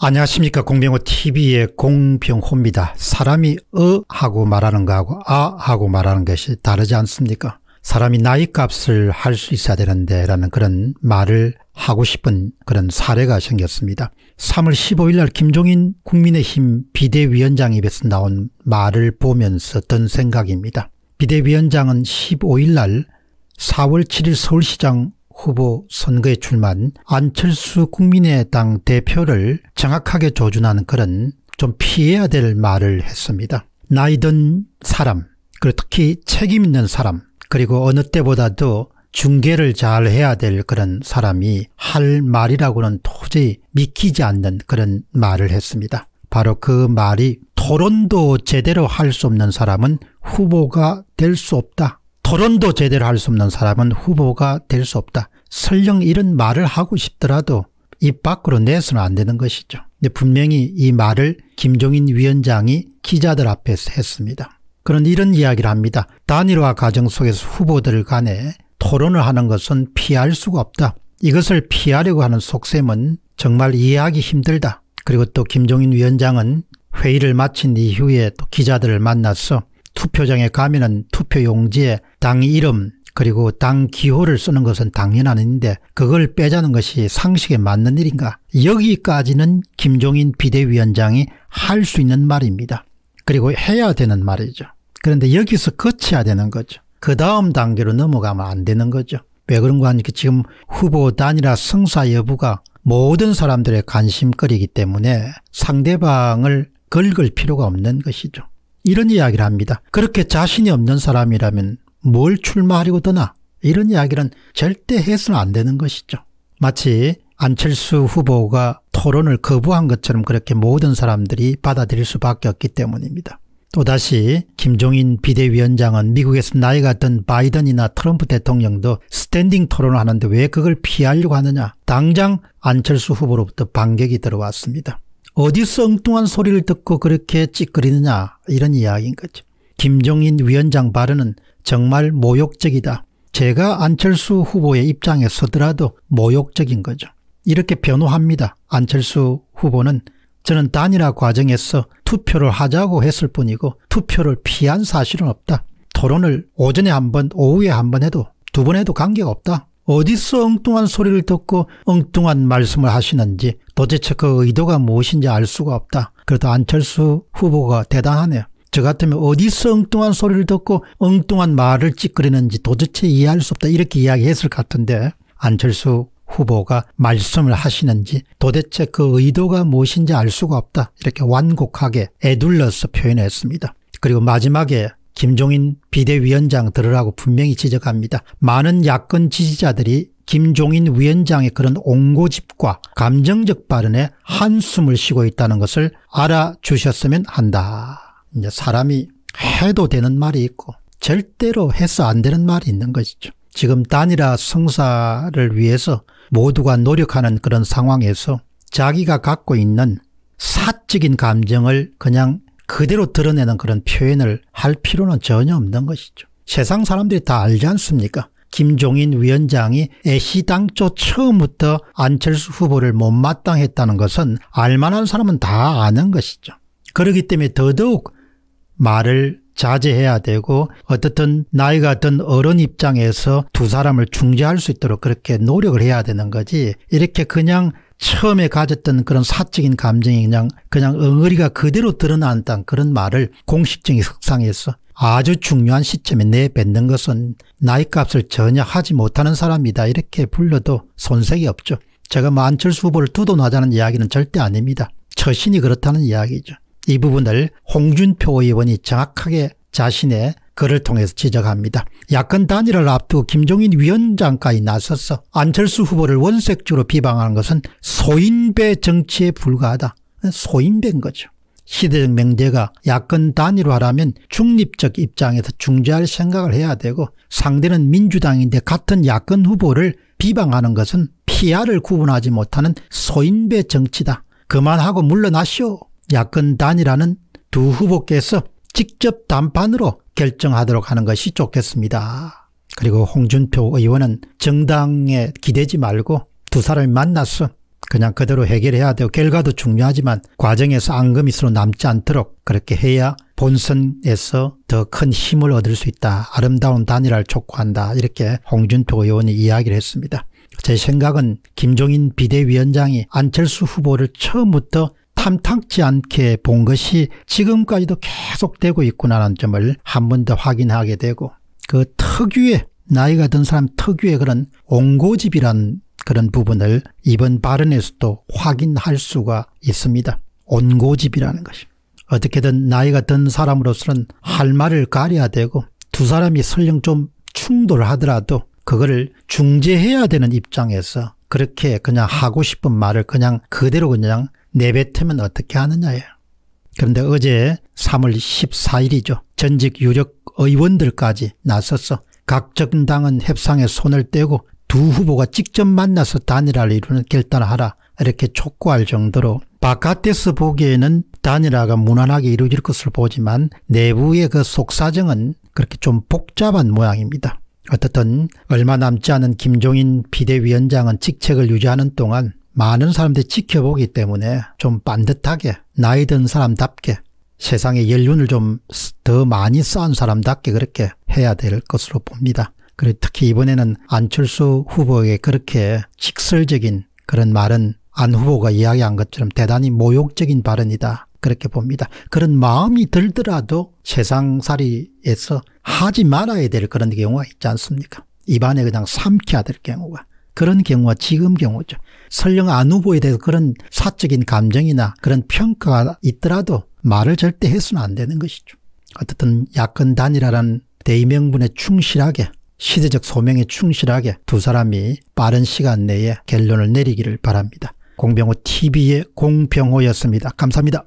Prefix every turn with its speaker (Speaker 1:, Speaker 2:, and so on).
Speaker 1: 안녕하십니까 공병호 TV의 공병호입니다. 사람이 어 하고 말하는 거하고 아 하고 말하는 것이 다르지 않습니까? 사람이 나이값을 할 수 있어야 되는데 라는 그런 말을 하고 싶은 그런 사례가 생겼습니다. 3월 15일 날 김종인 국민의힘 비대위원장 입에서 나온 말을 보면서 든 생각입니다. 비대위원장은 15일 날 4월 7일 서울시장 후보 선거에 출마한 안철수 국민의당 대표를 정확하게 조준하는 그런 좀 피해야 될 말을 했습니다. 나이든 사람 그리고 특히 책임 있는 사람 그리고 어느 때보다도 중계를 잘 해야 될 그런 사람이 할 말이라고는 도저히 믿기지 않는 그런 말을 했습니다. 바로 그 말이 토론도 제대로 할 수 없는 사람은 후보가 될 수 없다. 토론도 제대로 할 수 없는 사람은 후보가 될 수 없다. 설령 이런 말을 하고 싶더라도 입 밖으로 내서는 안 되는 것이죠. 근데 분명히 이 말을 김종인 위원장이 기자들 앞에서 했습니다. 그런 이런 이야기를 합니다. 단일화 과정 속에서 후보들 간에 토론을 하는 것은 피할 수가 없다. 이것을 피하려고 하는 속셈은 정말 이해하기 힘들다. 그리고 또 김종인 위원장은 회의를 마친 이후에 또 기자들을 만나서 투표장에 가면은 투표 용지에 당 이름 그리고 당 기호를 쓰는 것은 당연한 일인데 그걸 빼자는 것이 상식에 맞는 일인가 여기까지는 김종인 비대위원장이 할 수 있는 말입니다. 그리고 해야 되는 말이죠. 그런데 여기서 거쳐야 되는 거죠. 그 다음 단계로 넘어가면 안 되는 거죠. 왜 그런가 하니까 지금 후보 단일화 성사 여부가 모든 사람들의 관심거리이기 때문에 상대방을 긁을 필요가 없는 것이죠. 이런 이야기를 합니다. 그렇게 자신이 없는 사람이라면 뭘 출마하려고 드나 이런 이야기는 절대 해서는 안 되는 것이죠. 마치 안철수 후보가 토론을 거부한 것처럼 그렇게 모든 사람들이 받아들일 수밖에 없기 때문입니다. 또다시 김종인 비대위원장은 미국에서 나이가 든 바이든이나 트럼프 대통령도 스탠딩 토론을 하는데 왜 그걸 피하려고 하느냐 당장 안철수 후보로부터 반격이 들어왔습니다. 어디서 엉뚱한 소리를 듣고 그렇게 찌끄리느냐 이런 이야기인 거죠. 김종인 위원장 발언은 정말 모욕적이다. 제가 안철수 후보의 입장에 서더라도 모욕적인 거죠. 이렇게 변호합니다. 안철수 후보는 저는 단일화 과정에서 투표를 하자고 했을 뿐이고 투표를 피한 사실은 없다. 토론을 오전에 한 번, 오후에 한 번 해도 두 번 해도 관계가 없다. 어디서 엉뚱한 소리를 듣고 엉뚱한 말씀을 하시는지 도대체 그 의도가 무엇인지 알 수가 없다. 그래도 안철수 후보가 대단하네요. 저 같으면 어디서 엉뚱한 소리를 듣고 엉뚱한 말을 찌끄리는지 도대체 이해할 수 없다 이렇게 이야기했을 것 같은데 안철수 후보가 말씀을 하시는지 도대체 그 의도가 무엇인지 알 수가 없다 이렇게 완곡하게 애둘러서 표현했습니다. 그리고 마지막에 김종인 비대위원장 들으라고 분명히 지적합니다. 많은 야권 지지자들이 김종인 위원장의 그런 옹고집과 감정적 발언에 한숨을 쉬고 있다는 것을 알아주셨으면 한다. 이제 사람이 해도 되는 말이 있고 절대로 해서 안 되는 말이 있는 것이죠. 지금 단일화 성사를 위해서 모두가 노력하는 그런 상황에서 자기가 갖고 있는 사적인 감정을 그냥 그대로 드러내는 그런 표현을 할 필요는 전혀 없는 것이죠. 세상 사람들이 다 알지 않습니까? 김종인 위원장이 애시당초 처음부터 안철수 후보를 못마땅했다는 것은 알만한 사람은 다 아는 것이죠. 그러기 때문에 더더욱 말을 자제해야 되고 어떻든 나이가 든 어른 입장에서 두 사람을 중재할 수 있도록 그렇게 노력을 해야 되는 거지 이렇게 그냥 처음에 가졌던 그런 사적인 감정이 그냥 그냥 응어리가 그대로 드러난다는 그런 말을 공식적인 석상에서 아주 중요한 시점에 내뱉는 것은 나이값을 전혀 하지 못하는 사람이다 이렇게 불러도 손색이 없죠. 제가 만철수 후보를 두둔하자는 이야기는 절대 아닙니다. 처신이 그렇다는 이야기죠. 이 부분을 홍준표 의원이 정확하게 자신의 글을 통해서 지적합니다. 야권 단일화 앞두고 김종인 위원장까지 나서서 안철수 후보를 원색주로 비방하는 것은 소인배 정치에 불과하다. 소인배인 거죠. 시대적 명제가 야권 단일화라면 중립적 입장에서 중재할 생각을 해야 되고 상대는 민주당인데 같은 야권 후보를 비방하는 것은 피아를 구분하지 못하는 소인배 정치다. 그만하고 물러나시오. 야권 단일화는 두 후보께서 직접 담판으로 결정하도록 하는 것이 좋겠습니다. 그리고 홍준표 의원은 정당에 기대지 말고 두 사람이 만났어 그냥 그대로 해결해야 돼요. 결과도 중요하지만 과정에서 앙금이으로 남지 않도록 그렇게 해야 본선에서 더 큰 힘을 얻을 수 있다. 아름다운 단일화를 촉구한다. 이렇게 홍준표 의원이 이야기를 했습니다. 제 생각은 김종인 비대위원장이 안철수 후보를 처음부터 탐탁지 않게 본 것이 지금까지도 계속되고 있구나라는 점을 한 번 더 확인하게 되고 그 특유의 나이가 든 사람 특유의 그런 온고집이란 그런 부분을 이번 발언에서도 확인할 수가 있습니다. 옹고집이라는 것이 어떻게든 나이가 든 사람으로서는 할 말을 가려야 되고 두 사람이 설령 좀 충돌하더라도 그거를 중재해야 되는 입장에서 그렇게 그냥 하고 싶은 말을 그냥 그대로 그냥 내뱉으면 어떻게 하느냐예요. 그런데 어제 3월 14일이죠. 전직 유력 의원들까지 나서서 각 정당은 협상에 손을 떼고 두 후보가 직접 만나서 단일화를 이루는 결단하라 이렇게 촉구할 정도로 바깥에서 보기에는 단일화가 무난하게 이루어질 것을 보지만 내부의 그 속사정은 그렇게 좀 복잡한 모양입니다. 어떻든 얼마 남지 않은 김종인 비대위원장은 직책을 유지하는 동안 많은 사람들이 지켜보기 때문에 좀 반듯하게 나이 든 사람답게 세상에 연륜을 좀 더 많이 쌓은 사람답게 그렇게 해야 될 것으로 봅니다. 그리고 특히 이번에는 안철수 후보에게 그렇게 직설적인 그런 말은 안 후보가 이야기한 것처럼 대단히 모욕적인 발언이다. 그렇게 봅니다. 그런 마음이 들더라도 세상살이에서 하지 말아야 될 그런 경우가 있지 않습니까? 입안에 그냥 삼켜야 될 경우가. 그런 경우가 지금 경우죠. 설령 안 후보에 대해서 그런 사적인 감정이나 그런 평가가 있더라도 말을 절대 해서는 안 되는 것이죠. 어쨌든 야권단이라는 대의명분에 충실하게 시대적 소명에 충실하게 두 사람이 빠른 시간 내에 결론을 내리기를 바랍니다. 공병호 TV의 공병호였습니다. 감사합니다.